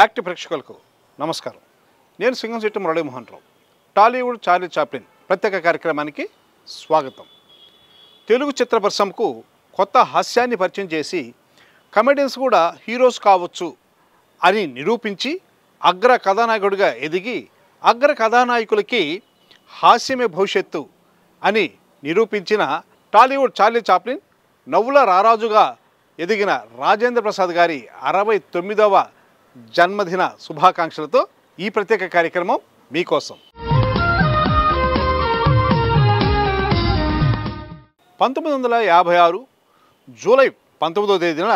act ప్రేక్షకులకు నమస్కారం నేను సింగం చెట్టు మురళీమోహన్ రావు టాలీవుడ్ చార్లీ చాప్లిన్ ప్రత్యేక కార్యక్రమానికి స్వాగతం తెలుగు చిత్ర పరిశ్రమకు కొత్త హాస్యాన్ని పరిచయం చేసి కమెడియన్స్ కూడా హీరోస్ కావచ్చు అని నిరూపించి అగ్ర కథానాయకుడిగా ఎదిగి అగ్ర కథానాయకులకి హాస్యమే భవిష్యత్తు అని నిరూపించిన టాలీవుడ్ చార్లీ చాప్లిన్ నవ్వుల రారాజుగా ఎదిగిన రాజేంద్ర ప్రసాద్ గారి అరవై తొమ్మిదవ జన్మదిన శుభాకాంక్షలతో ఈ ప్రత్యేక కార్యక్రమం మీకోసం పంతొమ్మిది వందల యాభై ఆరు జూలై పంతొమ్మిదో తేదీన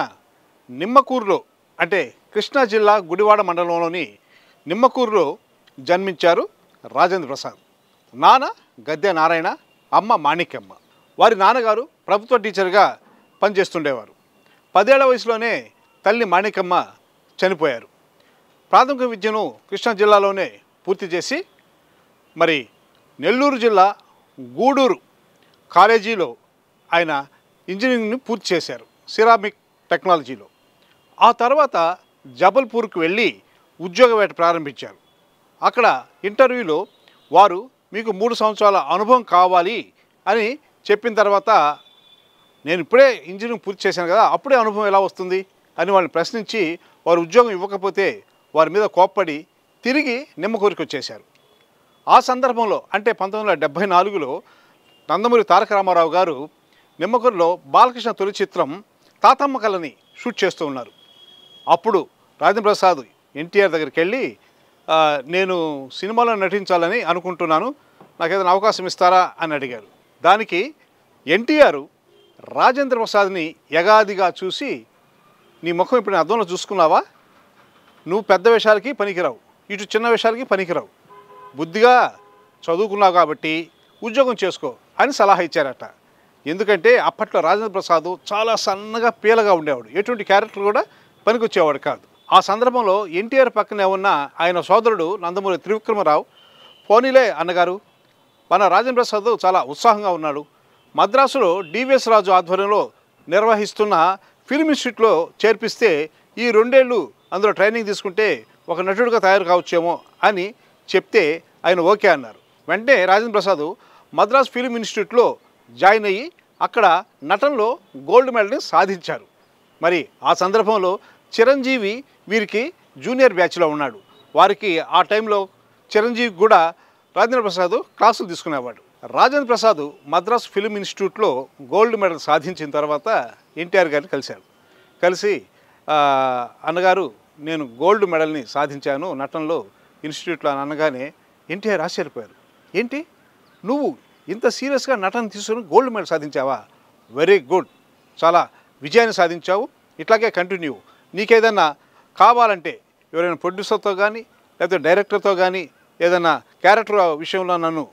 నిమ్మకూరులో అంటే కృష్ణా జిల్లా గుడివాడ మండలంలోని నిమ్మకూరులో జన్మించారు రాజేంద్ర ప్రసాద్ నాన్న గద్దె నారాయణ అమ్మ మాణిక్యమ్మ వారి నాన్నగారు ప్రభుత్వ టీచర్గా పనిచేస్తుండేవారు పదేళ్ల వయసులోనే తల్లి మాణిక్యమ్మ చనిపోయారు ప్రాథమిక విద్యను కృష్ణా జిల్లాలోనే పూర్తి చేసి మరి నెల్లూరు జిల్లా గూడూరు కాలేజీలో ఆయన ఇంజనీరింగ్ని పూర్తి చేశారు సిరామిక్ టెక్నాలజీలో ఆ తర్వాత జబల్పూర్కి వెళ్ళి ఉద్యోగ వేట ప్రారంభించారు అక్కడ ఇంటర్వ్యూలో వారు మీకు మూడు సంవత్సరాల అనుభవం కావాలి అని చెప్పిన తర్వాత నేను ఇప్పుడే ఇంజనీరింగ్ పూర్తి చేశాను కదా అప్పుడే అనుభవం ఎలా వస్తుంది అని వాళ్ళని ప్రశ్నించి వారు ఉద్యోగం ఇవ్వకపోతే వారి మీద కోప్పడి తిరిగి నిమ్మకూరికి వచ్చేశారు ఆ సందర్భంలో అంటే పంతొమ్మిది వందల డెబ్భై నాలుగులో నందమూరి తారక రామారావు గారు నిమ్మకూరులో బాలకృష్ణ తొలి చిత్రం తాతమ్మ కళని షూట్ చేస్తూ ఉన్నారు అప్పుడు రాజేంద్రప్రసాద్ ఎన్టీఆర్ దగ్గరికి వెళ్ళి నేను సినిమాలో నటించాలని అనుకుంటున్నాను నాకు ఏదైనా అవకాశం ఇస్తారా అని అడిగారు దానికి ఎన్టీఆర్ రాజేంద్ర ప్రసాద్ని యగాదిగా చూసి నీ ముఖం ఇప్పుడు నేను అర్థంలో చూసుకున్నావా నువ్వు పెద్ద విషయాలకి పనికిరావు ఇటు చిన్న విషయాలకి పనికిరావు బుద్ధిగా చదువుకున్నావు కాబట్టి ఉద్యోగం చేసుకో అని సలహా ఇచ్చారట ఎందుకంటే అప్పట్లో రాజేంద్ర ప్రసాద్ చాలా సన్నగా పీలగా ఉండేవాడు ఎటువంటి క్యారెక్టర్ కూడా పనికొచ్చేవాడు కాదు ఆ సందర్భంలో ఎన్టీఆర్ పక్కనే ఉన్న ఆయన సోదరుడు నందమూరి త్రివిక్రమరావు పోనీలే అన్నగారు మన రాజేంద్ర ప్రసాద్ చాలా ఉత్సాహంగా ఉన్నాడు మద్రాసులో డివిఎస్ రాజు ఆధ్వర్యంలో నిర్వహిస్తున్న ఫిల్మ్ ఇన్స్టిట్యూట్లో చేర్పిస్తే ఈ రెండేళ్ళు అందులో ట్రైనింగ్ తీసుకుంటే ఒక నటుడిగా తయారు కావచ్చేమో అని చెప్తే ఆయన ఓకే అన్నారు వెంటనే రాజేంద్ర ప్రసాద్ మద్రాస్ ఫిలిం ఇన్స్టిట్యూట్లో జాయిన్ అయ్యి అక్కడ నటనలో గోల్డ్ మెడల్ని సాధించారు మరి ఆ సందర్భంలో చిరంజీవి వీరికి జూనియర్ బ్యాచ్లో ఉన్నాడు వారికి ఆ టైంలో చిరంజీవి కూడా రాజేంద్ర ప్రసాద్ క్లాసులు తీసుకునేవాడు రాజేంద్ర ప్రసాద్ మద్రాస్ ఫిల్మ్ ఇన్స్టిట్యూట్లో గోల్డ్ మెడల్ సాధించిన తర్వాత ఎన్టీఆర్ గారిని కలిశారు కలిసి అన్నగారు నేను గోల్డ్ మెడల్ని సాధించాను నటనలో ఇన్స్టిట్యూట్లో అని అనగానే ఎన్టీఆర్ ఆశ్చర్యపోయారు ఏంటి నువ్వు ఇంత సీరియస్గా నటన తీసుకుని గోల్డ్ మెడల్ సాధించావా వెరీ గుడ్ చాలా విజయాన్ని సాధించావు ఇట్లాగే కంటిన్యూ నీకేదన్నా కావాలంటే ఎవరైనా ప్రొడ్యూసర్తో కానీ లేకపోతే డైరెక్టర్తో కానీ ఏదైనా క్యారెక్టర్ విషయంలో నన్ను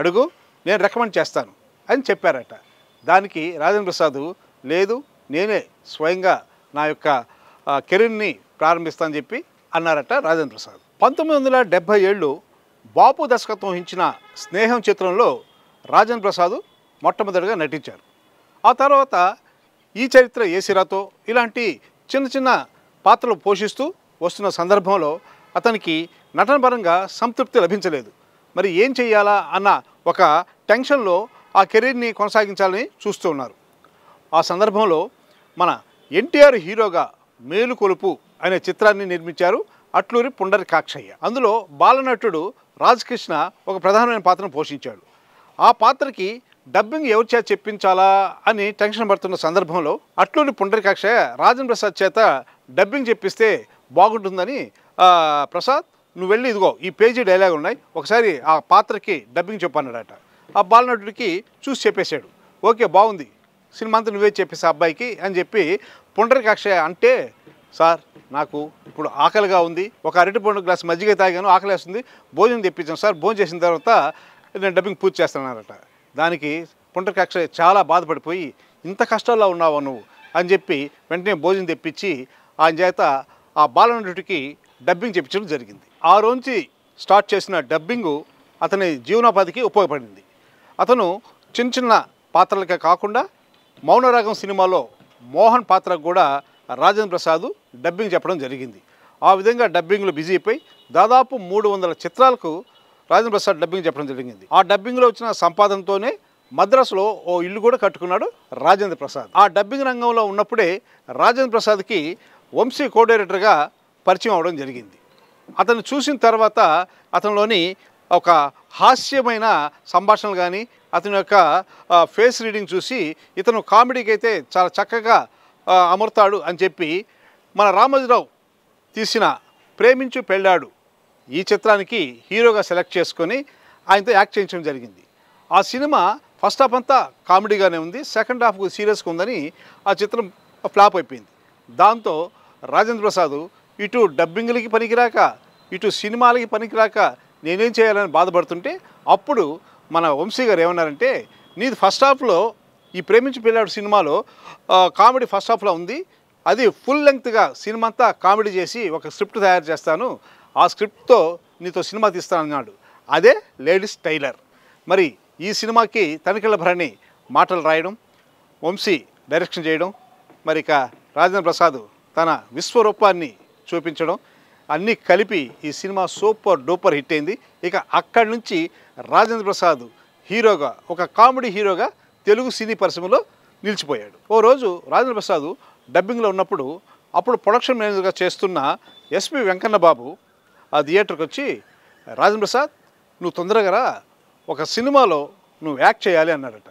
అడుగు నేను రికమెండ్ చేస్తాను అని చెప్పారట దానికి రాజేంద్ర ప్రసాద్ లేదు నేనే స్వయంగా నా యొక్క కెరీర్ని ప్రారంభిస్తానని చెప్పి అన్నారట రాజేంద్ర ప్రసాద్ పంతొమ్మిది వందల డెబ్భై ఏళ్ళు బాపు దర్శకత్వం వహించిన స్నేహం చిత్రంలో రాజేంద్ర ప్రసాద్ మొట్టమొదటిగా నటించారు ఆ తర్వాత ఈ చరిత్ర ఏసిరాతో ఇలాంటి చిన్న చిన్న పాత్రలు పోషిస్తూ వస్తున్న సందర్భంలో అతనికి నటనపరంగా సంతృప్తి లభించలేదు మరి ఏం చేయాలా అన్న ఒక టెన్షన్లో ఆ కెరీర్ని కొనసాగించాలని చూస్తూ ఉన్నారు ఆ సందర్భంలో మన ఎన్టీఆర్ హీరోగా మేలుకొలుపు అనే చిత్రాన్ని నిర్మించారు అట్లూరి పుండరి కాక్షయ్య అందులో బాలనటుడు రాజకృష్ణ ఒక ప్రధానమైన పాత్రను పోషించాడు ఆ పాత్రకి డబ్బింగ్ ఎవరి చేత చెప్పించాలా అని టెన్షన్ పడుతున్న సందర్భంలో అట్లూరి పుండరికాక్షయ్య రాజన్ ప్రసాద్ చేత డబ్బింగ్ చెప్పిస్తే బాగుంటుందని ప్రసాద్ నువ్వు వెళ్ళి ఇదిగో ఈ పేజీ డైలాగ్ ఉన్నాయి ఒకసారి ఆ పాత్రకి డబ్బింగ్ చెప్పన్నాడట ఆ బాలనటుడికి చూసి చెప్పేశాడు ఓకే బాగుంది సినిమా అంతా నువ్వే చెప్పేసి అబ్బాయికి అని చెప్పి పుండరికాక్ష అంటే సార్ నాకు ఇప్పుడు ఆకలిగా ఉంది ఒక అరటి పండు గ్లాస్ మజ్జిగ తాగాను ఆకలి వేస్తుంది భోజనం తెప్పించాను సార్ భోజనం చేసిన తర్వాత నేను డబ్బింగ్ పూర్తి చేస్తానట దానికి పుండరికాక్ష చాలా బాధపడిపోయి ఇంత కష్టాల్లో ఉన్నావు నువ్వు అని చెప్పి వెంటనే భోజనం తెప్పించి ఆయన చేత ఆ బాలనటుడికి డబ్బింగ్ చెప్పించడం జరిగింది ఆ రోజు స్టార్ట్ చేసిన డబ్బింగు అతని జీవనోపాధికి ఉపయోగపడింది అతను చిన్న చిన్న పాత్రలకే కాకుండా మౌనరాగం సినిమాలో మోహన్ పాత్రకు కూడా రాజేంద్ర ప్రసాద్ డబ్బింగ్ చెప్పడం జరిగింది ఆ విధంగా డబ్బింగ్లో బిజీ అయిపోయి దాదాపు మూడు వందల చిత్రాలకు రాజేంద్ర ప్రసాద్ డబ్బింగ్ చెప్పడం జరిగింది ఆ డబ్బింగ్లో వచ్చిన సంపాదనతోనే మద్రాసులో ఓ ఇల్లు కూడా కట్టుకున్నాడు రాజేంద్ర ప్రసాద్ ఆ డబ్బింగ్ రంగంలో ఉన్నప్పుడే రాజేంద్ర ప్రసాద్కి వంశీ కోడైరెక్టర్గా పరిచయం అవడం జరిగింది అతను చూసిన తర్వాత అతనిలోని ఒక హాస్యమైన సంభాషణలు కానీ అతని యొక్క ఫేస్ రీడింగ్ చూసి ఇతను కామెడీకి అయితే చాలా చక్కగా అమర్తాడు అని చెప్పి మన రామోజీరావు తీసిన ప్రేమించు పెళ్ళాడు ఈ చిత్రానికి హీరోగా సెలెక్ట్ చేసుకొని ఆయనతో యాక్ట్ చేయించడం జరిగింది ఆ సినిమా ఫస్ట్ హాఫ్ అంతా కామెడీగానే ఉంది సెకండ్ హాఫ్ సీరియస్గా ఉందని ఆ చిత్రం ఫ్లాప్ అయిపోయింది దాంతో రాజేంద్ర ప్రసాదు ఇటు డబ్బింగ్లకి పనికిరాక ఇటు సినిమాలకి పనికిరాక నేనేం చేయాలని బాధపడుతుంటే అప్పుడు మన వంశీ గారు ఏమన్నారంటే నీది ఫస్ట్ హాఫ్లో ఈ ప్రేమించి పిల్లాడు సినిమాలో కామెడీ ఫస్ట్ హాఫ్లో ఉంది అది ఫుల్ లెంగ్త్గా సినిమా అంతా కామెడీ చేసి ఒక స్క్రిప్ట్ తయారు చేస్తాను ఆ స్క్రిప్ట్తో నీతో సినిమా తీస్తానన్నాడు అదే లేడీస్ టైలర్ మరి ఈ సినిమాకి తనిఖీల భరణి మాటలు రాయడం వంశీ డైరెక్షన్ చేయడం మరి ఇక రాజేంద్ర ప్రసాద్ తన విశ్వరూపాన్ని చూపించడం అన్నీ కలిపి ఈ సినిమా సూపర్ డూపర్ హిట్ అయింది ఇక అక్కడి నుంచి రాజేంద్ర ప్రసాద్ హీరోగా ఒక కామెడీ హీరోగా తెలుగు సినీ పరిశ్రమలో నిలిచిపోయాడు ఓ రోజు రాజేంద్ర ప్రసాద్ డబ్బింగ్లో ఉన్నప్పుడు అప్పుడు ప్రొడక్షన్ మేనేజర్గా చేస్తున్న ఎస్పి వెంకన్న బాబు ఆ థియేటర్కి వచ్చి రాజేంద్ర ప్రసాద్ నువ్వు తొందరగా ఒక సినిమాలో నువ్వు యాక్ట్ చేయాలి అన్నాడట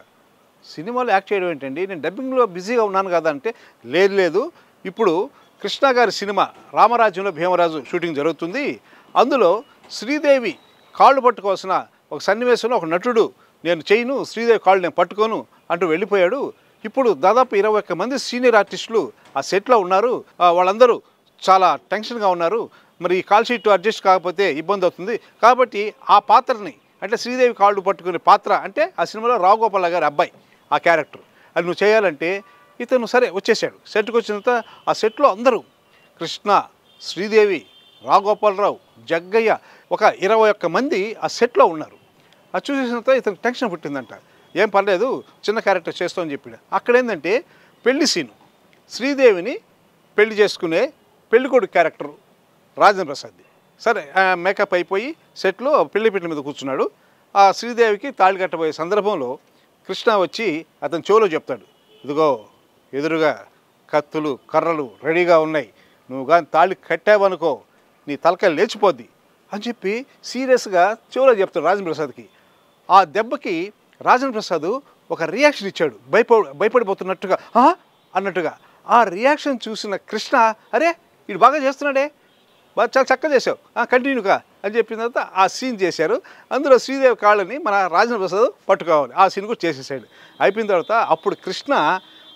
సినిమాలో యాక్ట్ చేయడం ఏంటండి నేను డబ్బింగ్లో బిజీగా ఉన్నాను కదా అంటే లేదు లేదు ఇప్పుడు కృష్ణ గారి సినిమా రామరాజ్యంలో భీమరాజు షూటింగ్ జరుగుతుంది అందులో శ్రీదేవి కాళ్ళు పట్టుకోవాల్సిన ఒక సన్నివేశంలో ఒక నటుడు నేను చేయను శ్రీదేవి కాళ్ళు నేను పట్టుకోను అంటూ వెళ్ళిపోయాడు ఇప్పుడు దాదాపు ఇరవై ఒక్క మంది సీనియర్ ఆర్టిస్టులు ఆ సెట్లో ఉన్నారు వాళ్ళందరూ చాలా టెన్షన్గా ఉన్నారు మరి ఈ కాల్ షీట్ అడ్జస్ట్ కాకపోతే ఇబ్బంది అవుతుంది కాబట్టి ఆ పాత్రని అంటే శ్రీదేవి కాళ్ళు పట్టుకునే పాత్ర అంటే ఆ సినిమాలో రావుగోపాల గారి అబ్బాయి ఆ క్యారెక్టర్ అది నువ్వు చేయాలంటే ఇతను సరే వచ్చేసాడు సెట్కి వచ్చిన తర్వాత ఆ సెట్లో అందరూ కృష్ణ శ్రీదేవి రాగోపాలరావు జగ్గయ్య ఒక ఇరవై ఒక్క మంది ఆ సెట్లో ఉన్నారు అది చూసేసిన తర్వాత ఇతను టెన్షన్ పుట్టిందంట ఏం పర్లేదు చిన్న క్యారెక్టర్ అని చెప్పాడు అక్కడ ఏంటంటే పెళ్లి సీను శ్రీదేవిని పెళ్లి చేసుకునే పెళ్ళికొడు క్యారెక్టర్ రాజేంద్ర ప్రసాద్ది సరే మేకప్ అయిపోయి సెట్లో పెళ్లి పెట్టిన మీద కూర్చున్నాడు ఆ శ్రీదేవికి తాళి కట్టబోయే సందర్భంలో కృష్ణ వచ్చి అతను చెవులో చెప్తాడు ఇదిగో ఎదురుగా కత్తులు కర్రలు రెడీగా ఉన్నాయి నువ్వు కానీ తాళి కట్టావనుకో నీ తలకాయ లేచిపోద్ది అని చెప్పి సీరియస్గా చెవులో చెప్తాడు రాజన్ ప్రసాద్కి ఆ దెబ్బకి రాజన్ ప్రసాద్ ఒక రియాక్షన్ ఇచ్చాడు భయప భయపడిపోతున్నట్టుగా అన్నట్టుగా ఆ రియాక్షన్ చూసిన కృష్ణ అరే వీడు బాగా చేస్తున్నాడే బాగా చాలా చక్కగా చేసావు కంటిన్యూగా అని చెప్పిన తర్వాత ఆ సీన్ చేశారు అందులో శ్రీదేవి కాళ్ళని మన రాజేంద్ర ప్రసాద్ పట్టుకోవాలి ఆ సీన్ కూడా చేసేసాడు అయిపోయిన తర్వాత అప్పుడు కృష్ణ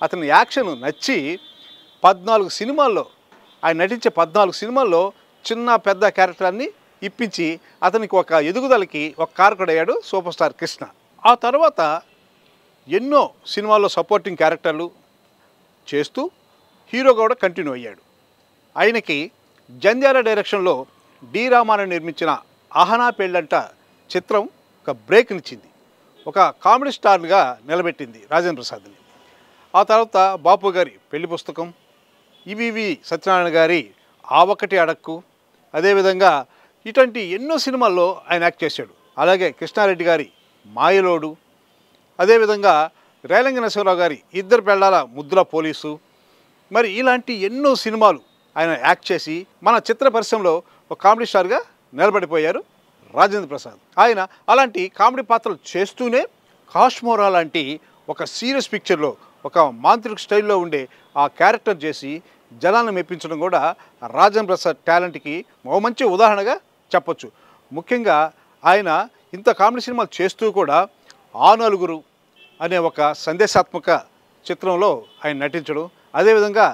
అతని యాక్షన్ నచ్చి పద్నాలుగు సినిమాల్లో ఆయన నటించే పద్నాలుగు సినిమాల్లో చిన్న పెద్ద క్యారెక్టర్ని ఇప్పించి అతనికి ఒక ఎదుగుదలకి ఒక కారకుడయ్యాడు సూపర్ స్టార్ కృష్ణ ఆ తర్వాత ఎన్నో సినిమాల్లో సపోర్టింగ్ క్యారెక్టర్లు చేస్తూ హీరో కూడా కంటిన్యూ అయ్యాడు ఆయనకి జంధ్యాల డైరెక్షన్లో డి రామాను నిర్మించిన అహనా పెళ్ళంట చిత్రం ఒక బ్రేక్నిచ్చింది ఒక కామెడీ స్టార్గా నిలబెట్టింది రాజేంద్ర ప్రసాద్ని ఆ తర్వాత బాపు గారి పెళ్లి పుస్తకం ఈవివి సత్యనారాయణ గారి ఆ ఒకటి అడక్కు అదేవిధంగా ఇటువంటి ఎన్నో సినిమాల్లో ఆయన యాక్ట్ చేశాడు అలాగే కృష్ణారెడ్డి గారి మాయలోడు అదేవిధంగా రేలంగ నరసింహరావు గారి ఇద్దరు పెళ్ళాల ముద్దుల పోలీసు మరి ఇలాంటి ఎన్నో సినిమాలు ఆయన యాక్ట్ చేసి మన చిత్ర పరిశ్రమలో ఒక కామెడీ స్టార్గా నిలబడిపోయారు రాజేంద్ర ప్రసాద్ ఆయన అలాంటి కామెడీ పాత్రలు చేస్తూనే కాష్మోరా లాంటి ఒక సీరియస్ పిక్చర్లో ఒక మాంత్రిక్ స్టైల్లో ఉండే ఆ క్యారెక్టర్ చేసి జనాన్ని మెప్పించడం కూడా రాజన్ ప్రసాద్ టాలెంట్కి ఓ మంచి ఉదాహరణగా చెప్పొచ్చు ముఖ్యంగా ఆయన ఇంత కామెడీ సినిమాలు చేస్తూ కూడా ఆ నలుగురు అనే ఒక సందేశాత్మక చిత్రంలో ఆయన నటించడం అదేవిధంగా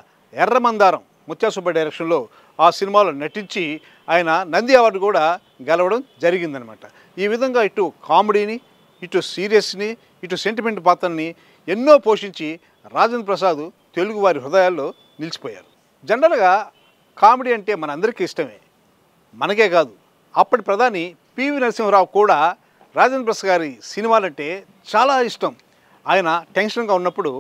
ఎర్రమందారం ముత్యాసుబ్బ డైరెక్షన్లో ఆ సినిమాలో నటించి ఆయన నంది అవార్డు కూడా గెలవడం జరిగిందనమాట ఈ విధంగా ఇటు కామెడీని ఇటు సీరియస్ని ఇటు సెంటిమెంట్ పాత్రని ఎన్నో పోషించి రాజేంద్ర ప్రసాద్ తెలుగు వారి హృదయాల్లో నిలిచిపోయారు జనరల్గా కామెడీ అంటే మనందరికీ ఇష్టమే మనకే కాదు అప్పటి ప్రధాని పివి నరసింహరావు కూడా రాజేంద్ర ప్రసాద్ గారి సినిమాలంటే చాలా ఇష్టం ఆయన టెన్షన్గా ఉన్నప్పుడు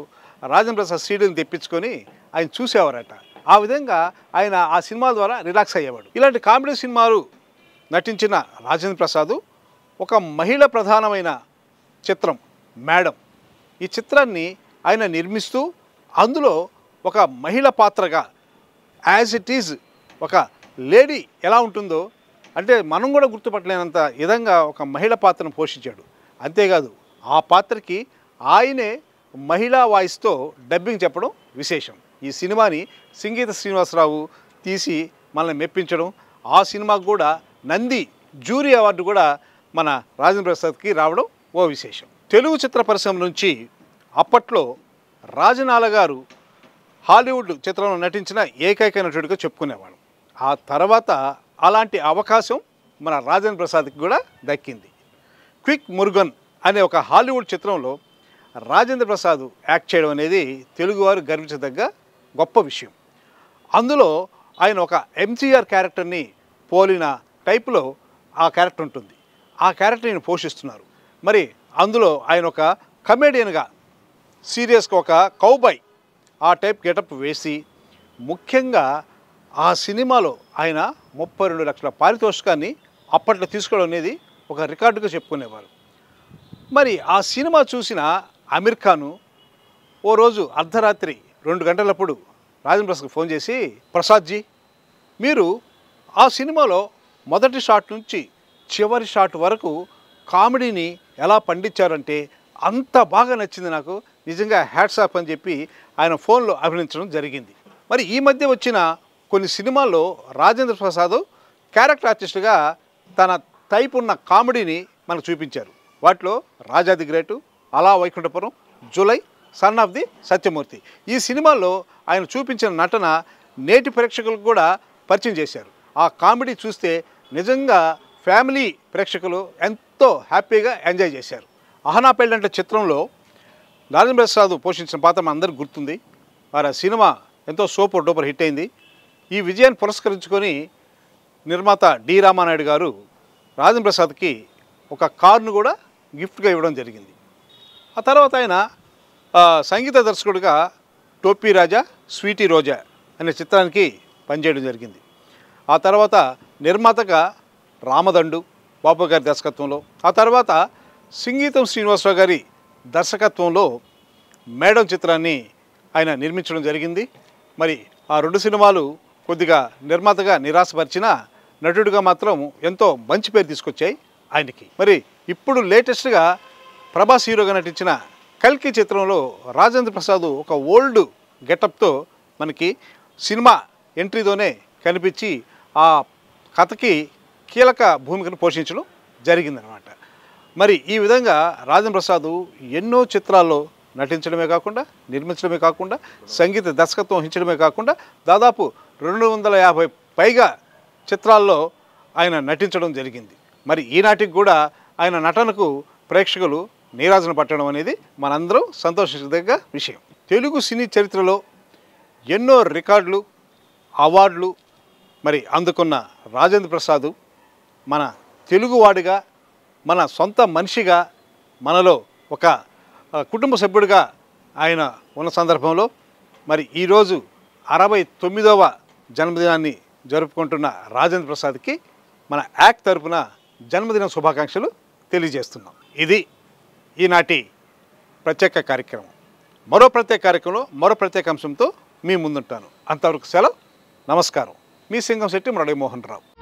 రాజేంద్ర ప్రసాద్ సీడీని తెప్పించుకొని ఆయన చూసేవారట ఆ విధంగా ఆయన ఆ సినిమా ద్వారా రిలాక్స్ అయ్యేవాడు ఇలాంటి కామెడీ సినిమాలు నటించిన రాజేంద్ర ప్రసాద్ ఒక మహిళ ప్రధానమైన చిత్రం మేడం ఈ చిత్రాన్ని ఆయన నిర్మిస్తూ అందులో ఒక మహిళ పాత్రగా యాజ్ ఇట్ ఈజ్ ఒక లేడీ ఎలా ఉంటుందో అంటే మనం కూడా గుర్తుపట్టలేనంత విధంగా ఒక మహిళ పాత్రను పోషించాడు అంతేకాదు ఆ పాత్రకి ఆయనే మహిళా వాయిస్తో డబ్బింగ్ చెప్పడం విశేషం ఈ సినిమాని సంగీత శ్రీనివాసరావు తీసి మనల్ని మెప్పించడం ఆ సినిమాకు కూడా నంది జూరీ అవార్డు కూడా మన రాజేంద్ర ప్రసాద్కి రావడం ఓ విశేషం తెలుగు చిత్ర పరిశ్రమ నుంచి అప్పట్లో రాజనాల గారు హాలీవుడ్ చిత్రంలో నటించిన ఏకైక నటుడిగా చెప్పుకునేవాడు ఆ తర్వాత అలాంటి అవకాశం మన రాజేంద్ర ప్రసాద్కి కూడా దక్కింది క్విక్ మురుగన్ అనే ఒక హాలీవుడ్ చిత్రంలో రాజేంద్ర ప్రసాద్ యాక్ట్ చేయడం అనేది తెలుగువారు గర్వించదగ్గ గొప్ప విషయం అందులో ఆయన ఒక ఎంసీఆర్ క్యారెక్టర్ని పోలిన టైప్లో ఆ క్యారెక్టర్ ఉంటుంది ఆ క్యారెక్టర్ని పోషిస్తున్నారు మరి అందులో ఆయన ఒక కమెడియన్గా సీరియస్గా ఒక కౌబాయ్ ఆ టైప్ గెటప్ వేసి ముఖ్యంగా ఆ సినిమాలో ఆయన ముప్పై రెండు లక్షల పారితోషికాన్ని అప్పట్లో తీసుకోవడం అనేది ఒక రికార్డుగా చెప్పుకునేవారు మరి ఆ సినిమా చూసిన అమీర్ ఖాను ఓ రోజు అర్ధరాత్రి రెండు గంటలప్పుడు రాజేంద్ర ప్రసాద్కి ఫోన్ చేసి ప్రసాద్జీ మీరు ఆ సినిమాలో మొదటి షాట్ నుంచి చివరి షాట్ వరకు కామెడీని ఎలా పండించారంటే అంత బాగా నచ్చింది నాకు నిజంగా హ్యాట్స్ ఆఫ్ అని చెప్పి ఆయన ఫోన్లో అభినందించడం జరిగింది మరి ఈ మధ్య వచ్చిన కొన్ని సినిమాల్లో రాజేంద్ర ప్రసాద్ క్యారెక్టర్ ఆర్టిస్ట్గా తన టైప్ ఉన్న కామెడీని మనకు చూపించారు వాటిలో రాజా the great Ala Vaikunthapuram Julayi son of the Satyamurthy ఈ సినిమాల్లో ఆయన చూపించిన నటన నేటి ప్రేక్షకులకు కూడా పరిచయం చేశారు ఆ కామెడీ చూస్తే నిజంగా ఫ్యామిలీ ప్రేక్షకులు ఎంత ఎంతో హ్యాపీగా ఎంజాయ్ చేశారు అహనా అంటే చిత్రంలో నారాయణ ప్రసాద్ పోషించిన పాత్ర అందరికి గుర్తుంది వారి సినిమా ఎంతో సూపర్ డూపర్ హిట్ అయింది ఈ విజయాన్ని పురస్కరించుకొని నిర్మాత డి రామానాయుడు గారు రాజేంద్రప్రసాద్కి ప్రసాద్కి ఒక కారును కూడా గిఫ్ట్గా ఇవ్వడం జరిగింది ఆ తర్వాత ఆయన సంగీత దర్శకుడిగా టోపీ రాజా స్వీటీ రోజా అనే చిత్రానికి పనిచేయడం జరిగింది ఆ తర్వాత నిర్మాతగా రామదండు బాబు గారి దర్శకత్వంలో ఆ తర్వాత సంగీతం శ్రీనివాసరావు గారి దర్శకత్వంలో మేడం చిత్రాన్ని ఆయన నిర్మించడం జరిగింది మరి ఆ రెండు సినిమాలు కొద్దిగా నిర్మాతగా నిరాశపరిచిన నటుడిగా మాత్రం ఎంతో మంచి పేరు తీసుకొచ్చాయి ఆయనకి మరి ఇప్పుడు లేటెస్ట్గా ప్రభాస్ హీరోగా నటించిన కల్కి చిత్రంలో రాజేంద్ర ప్రసాద్ ఒక ఓల్డ్ గెటప్తో మనకి సినిమా ఎంట్రీతోనే కనిపించి ఆ కథకి కీలక భూమికను పోషించడం జరిగిందనమాట మరి ఈ విధంగా రాజేంద్ర ప్రసాద్ ఎన్నో చిత్రాల్లో నటించడమే కాకుండా నిర్మించడమే కాకుండా సంగీత దర్శకత్వం వహించడమే కాకుండా దాదాపు రెండు వందల యాభై పైగా చిత్రాల్లో ఆయన నటించడం జరిగింది మరి ఈనాటికి కూడా ఆయన నటనకు ప్రేక్షకులు నీరాజన పట్టడం అనేది మనందరం సంతోషించదగ్గ విషయం తెలుగు సినీ చరిత్రలో ఎన్నో రికార్డులు అవార్డులు మరి అందుకున్న రాజేంద్ర ప్రసాద్ మన తెలుగువాడిగా మన సొంత మనిషిగా మనలో ఒక కుటుంబ సభ్యుడిగా ఆయన ఉన్న సందర్భంలో మరి ఈరోజు అరవై తొమ్మిదవ జన్మదినాన్ని జరుపుకుంటున్న రాజేంద్ర ప్రసాద్కి మన యాక్ తరపున జన్మదిన శుభాకాంక్షలు తెలియజేస్తున్నాం ఇది ఈనాటి ప్రత్యేక కార్యక్రమం మరో ప్రత్యేక కార్యక్రమంలో మరో ప్రత్యేక అంశంతో మీ ముందుంటాను అంతవరకు సెలవు నమస్కారం మీ సింగం శెట్టి మురళీమోహన్ రావు